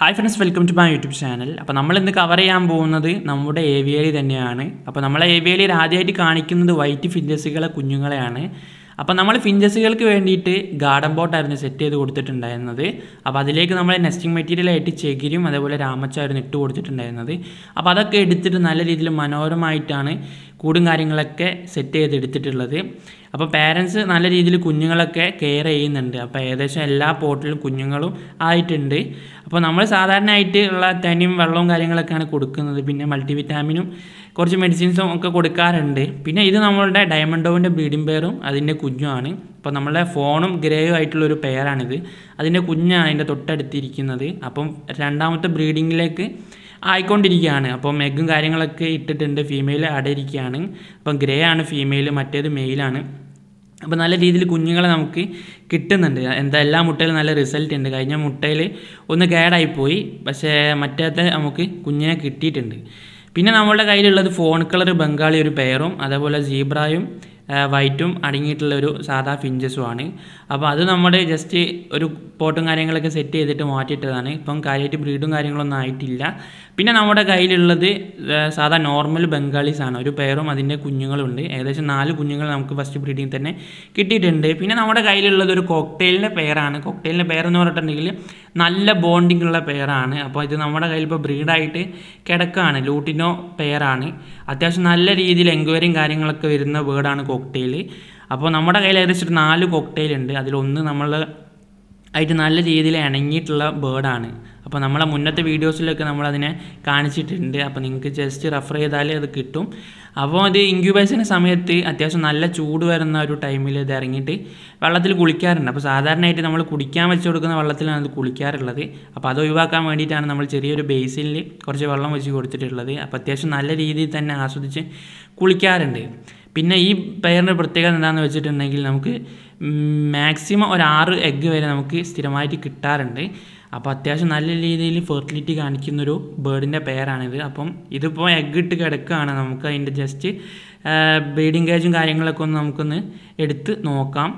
hi friends welcome to my YouTube channel അപ്പോൾ നമ്മൾ ഇന്ന് കവർ ചെയ്യാൻ പോകുന്നത് നമ്മുടെ ഏവിയലി തന്നെയാണ് അപ്പോൾ നമ്മളെ ഏവിയയിൽ ആദ്യമായിട്ട് കാണിക്കുന്നത് വൈറ്റ് ഫിഞ്ചസുകളെ കുഞ്ഞുങ്ങളെയാണ് അപ്പോൾ നമ്മൾ ഫിഞ്ചസുകൾക്ക് വേണ്ടിയിട്ട് ഗാർഡൻ ബോട്ടായിരുന്നു സെറ്റ് ചെയ്ത് കൊടുത്തിട്ടുണ്ടായിരുന്നത് അപ്പോൾ അതിലേക്ക് നമ്മൾ നെസ്റ്റിംഗ് മെറ്റീരിയലായിട്ട് ചെകിരും അതേപോലെ രാമച്ചായിരുന്നു ഇട്ട് കൊടുത്തിട്ടുണ്ടായിരുന്നത് അപ്പോൾ അതൊക്കെ എടുത്തിട്ട് നല്ല രീതിയിൽ മനോഹരമായിട്ടാണ് കൂടും കാര്യങ്ങളൊക്കെ സെറ്റ് ചെയ്തെടുത്തിട്ടുള്ളത് അപ്പോൾ പേരൻസ് നല്ല രീതിയിൽ കുഞ്ഞുങ്ങളൊക്കെ കെയർ ചെയ്യുന്നുണ്ട് അപ്പോൾ ഏകദേശം എല്ലാ പോർട്ടിലും കുഞ്ഞുങ്ങളും ആയിട്ടുണ്ട് അപ്പോൾ നമ്മൾ സാധാരണയായിട്ട് ഉള്ള തനിയും വെള്ളവും കാര്യങ്ങളൊക്കെയാണ് കൊടുക്കുന്നത് പിന്നെ മൾട്ടിവിറ്റാമിനും കുറച്ച് മെഡിസിൻസും ഒക്കെ കൊടുക്കാറുണ്ട് പിന്നെ ഇത് നമ്മളുടെ ഡയമണ്ടോവിൻ്റെ ബ്രീഡിംഗ് പെയറും അതിൻ്റെ കുഞ്ഞുമാണ് അപ്പോൾ നമ്മളുടെ ഫോണും ഗ്രേയും ആയിട്ടുള്ളൊരു പെയറാണിത് അതിൻ്റെ കുഞ്ഞാണ് അതിൻ്റെ തൊട്ടടുത്തിരിക്കുന്നത് അപ്പം രണ്ടാമത്തെ ബ്രീഡിങ്ങിലേക്ക് ആയിക്കൊണ്ടിരിക്കുകയാണ് അപ്പോൾ എഗ്ഗും കാര്യങ്ങളൊക്കെ ഇട്ടിട്ടുണ്ട് ഫീമെയിൽ ഇരിക്കുകയാണ് അപ്പം ഗ്രേ ആണ് ഫീമെയിൽ മറ്റേത് മെയിലാണ് അപ്പോൾ നല്ല രീതിയിൽ കുഞ്ഞുങ്ങളെ നമുക്ക് കിട്ടുന്നുണ്ട് എന്താ എല്ലാ മുട്ടയിലും നല്ല റിസൾട്ട് ഉണ്ട് കഴിഞ്ഞ മുട്ടയിൽ ഒന്ന് കേടായിപ്പോയി പക്ഷേ മറ്റേത്തെ നമുക്ക് കുഞ്ഞിനെ കിട്ടിയിട്ടുണ്ട് പിന്നെ നമ്മളുടെ കയ്യിലുള്ളത് ഫോൺ കളർ ബംഗാളി ഒരു പെയറും അതേപോലെ സീബ്രായും വൈറ്റും അടങ്ങിയിട്ടുള്ള ഒരു സാധാ ഫിഞ്ചസുമാണ് അപ്പോൾ അത് നമ്മൾ ജസ്റ്റ് ഒരു പോട്ടും കാര്യങ്ങളൊക്കെ സെറ്റ് ചെയ്തിട്ട് മാറ്റിയിട്ടതാണ് ഇപ്പം കാര്യമായിട്ട് ബ്രീഡും കാര്യങ്ങളൊന്നും ആയിട്ടില്ല പിന്നെ നമ്മുടെ കയ്യിലുള്ളത് സാധാ നോർമൽ ബംഗാളീസാണ് ഒരു പേറും അതിൻ്റെ കുഞ്ഞുങ്ങളുണ്ട് ഏകദേശം നാല് കുഞ്ഞുങ്ങൾ നമുക്ക് ഫസ്റ്റ് ബ്രീഡിങ് തന്നെ കിട്ടിയിട്ടുണ്ട് പിന്നെ നമ്മുടെ കയ്യിലുള്ളത് ഒരു കോക്ടെയിലിൻ്റെ പേരാണ് കോക്ടെയിലിൻ്റെ പേരെന്ന് പറഞ്ഞിട്ടുണ്ടെങ്കിൽ നല്ല ബോണ്ടിങ് ഉള്ള പെയറാണ് അപ്പോൾ ഇത് നമ്മുടെ കയ്യിൽ ഇപ്പോൾ ബ്രീഡായിട്ട് കിടക്കുകയാണ് ലൂട്ടിനോ പെയറാണ് അത്യാവശ്യം നല്ല രീതിയിൽ എൻക്വയറിയും കാര്യങ്ങളൊക്കെ വരുന്ന വേർഡാണ് കോക്ടെയിൽ അപ്പോൾ നമ്മുടെ കയ്യിൽ ഏകദേശം നാല് കോക്ടെയിൽ ഉണ്ട് അതിലൊന്ന് നമ്മൾ ആയിട്ട് നല്ല രീതിയിൽ ഇണങ്ങിയിട്ടുള്ള ബേർഡാണ് അപ്പോൾ നമ്മളെ മുന്നത്തെ വീഡിയോസിലൊക്കെ നമ്മളതിനെ കാണിച്ചിട്ടുണ്ട് അപ്പോൾ നിങ്ങൾക്ക് ജസ്റ്റ് റെഫർ ചെയ്താലേ അത് കിട്ടും അപ്പോൾ അത് ഇൻക്യൂബേഷൻ്റെ സമയത്ത് അത്യാവശ്യം നല്ല ചൂട് വരുന്ന ഒരു ടൈമിൽ ഇത് ഇറങ്ങിയിട്ട് വെള്ളത്തിൽ കുളിക്കാറുണ്ട് അപ്പോൾ സാധാരണയായിട്ട് നമ്മൾ കുടിക്കാൻ വെച്ച് കൊടുക്കുന്ന വെള്ളത്തിലാണ് അത് കുളിക്കാറുള്ളത് അപ്പോൾ അത് ഒഴിവാക്കാൻ വേണ്ടിയിട്ടാണ് നമ്മൾ ചെറിയൊരു ബേസിനിൽ കുറച്ച് വെള്ളം വെച്ച് കൊടുത്തിട്ടുള്ളത് അപ്പോൾ അത്യാവശ്യം നല്ല രീതിയിൽ തന്നെ ആസ്വദിച്ച് കുളിക്കാറുണ്ട് പിന്നെ ഈ പയറിൻ്റെ പ്രത്യേകത എന്താണെന്ന് വെച്ചിട്ടുണ്ടെങ്കിൽ നമുക്ക് മാക്സിമം ഒരു ആറ് എഗ്ഗ് വരെ നമുക്ക് സ്ഥിരമായിട്ട് കിട്ടാറുണ്ട് അപ്പോൾ അത്യാവശ്യം നല്ല രീതിയിൽ ഫെർട്ടിലിറ്റി കാണിക്കുന്നൊരു ബേർഡിൻ്റെ പേരാണിത് അപ്പം ഇതിപ്പോൾ എഗ് ഇട്ട് കിടക്കുകയാണ് നമുക്ക് അതിൻ്റെ ജസ്റ്റ് ബ്രീഡിംഗ് കേജും കാര്യങ്ങളൊക്കെ ഒന്ന് നമുക്കൊന്ന് എടുത്ത് നോക്കാം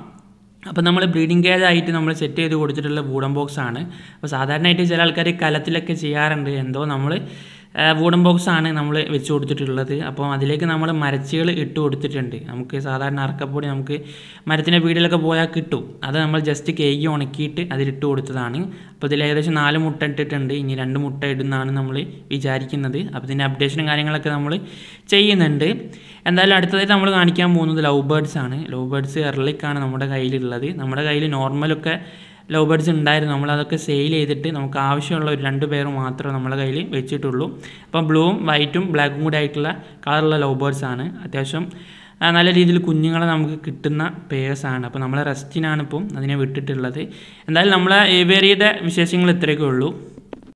അപ്പോൾ നമ്മൾ ബ്രീഡിംഗ് കേജ് ആയിട്ട് നമ്മൾ സെറ്റ് ചെയ്ത് കൊടുത്തിട്ടുള്ള ബൂഡം ബോക്സ് ആണ് അപ്പോൾ സാധാരണയായിട്ട് ചില ആൾക്കാർ കലത്തിലൊക്കെ ചെയ്യാറുണ്ട് എന്തോ നമ്മൾ വൂഡൻ ബോക്സ് ആണ് നമ്മൾ വെച്ച് കൊടുത്തിട്ടുള്ളത് അപ്പോൾ അതിലേക്ക് നമ്മൾ മരച്ചുകൾ ഇട്ട് കൊടുത്തിട്ടുണ്ട് നമുക്ക് സാധാരണ അറക്കപ്പൊടി നമുക്ക് മരത്തിൻ്റെ വീടിലൊക്കെ പോയാൽ കിട്ടും അത് നമ്മൾ ജസ്റ്റ് കേക്ക് ഉണക്കിയിട്ട് അതിലിട്ട് കൊടുത്തതാണ് അപ്പോൾ ഇതിൽ ഏകദേശം നാല് മുട്ട ഇട്ടിട്ടുണ്ട് ഇനി രണ്ട് മുട്ട ഇടുന്നാണ് നമ്മൾ വിചാരിക്കുന്നത് അപ്പോൾ ഇതിൻ്റെ അപ്ഡേഷനും കാര്യങ്ങളൊക്കെ നമ്മൾ ചെയ്യുന്നുണ്ട് എന്തായാലും അടുത്തതായിട്ട് നമ്മൾ കാണിക്കാൻ പോകുന്നത് ലവ് ബേഡ്സ് ആണ് ലവ് ബേഡ്സ് എർലിക്കാണ് നമ്മുടെ കയ്യിലുള്ളത് നമ്മുടെ കയ്യിൽ നോർമലൊക്കെ ലവ് ബേർഡ്സ് ഉണ്ടായിരുന്നു നമ്മളതൊക്കെ സെയിൽ ചെയ്തിട്ട് നമുക്ക് ആവശ്യമുള്ള ഒരു രണ്ട് പേർ മാത്രമേ നമ്മളെ കയ്യിൽ വെച്ചിട്ടുള്ളൂ അപ്പം ബ്ലൂവും വൈറ്റും ബ്ലാക്കും കൂടി ആയിട്ടുള്ള കളറുള്ള ലവ് ബേർഡ്സ് ആണ് അത്യാവശ്യം നല്ല രീതിയിൽ കുഞ്ഞുങ്ങളെ നമുക്ക് കിട്ടുന്ന പേഴ്സാണ് അപ്പോൾ നമ്മളെ റെസ്റ്റിനാണ് ഇപ്പം അതിനെ വിട്ടിട്ടുള്ളത് എന്തായാലും നമ്മളെ ഏവേരിയുടെ വിശേഷങ്ങൾ ഇത്രയൊക്കെ ഉള്ളൂ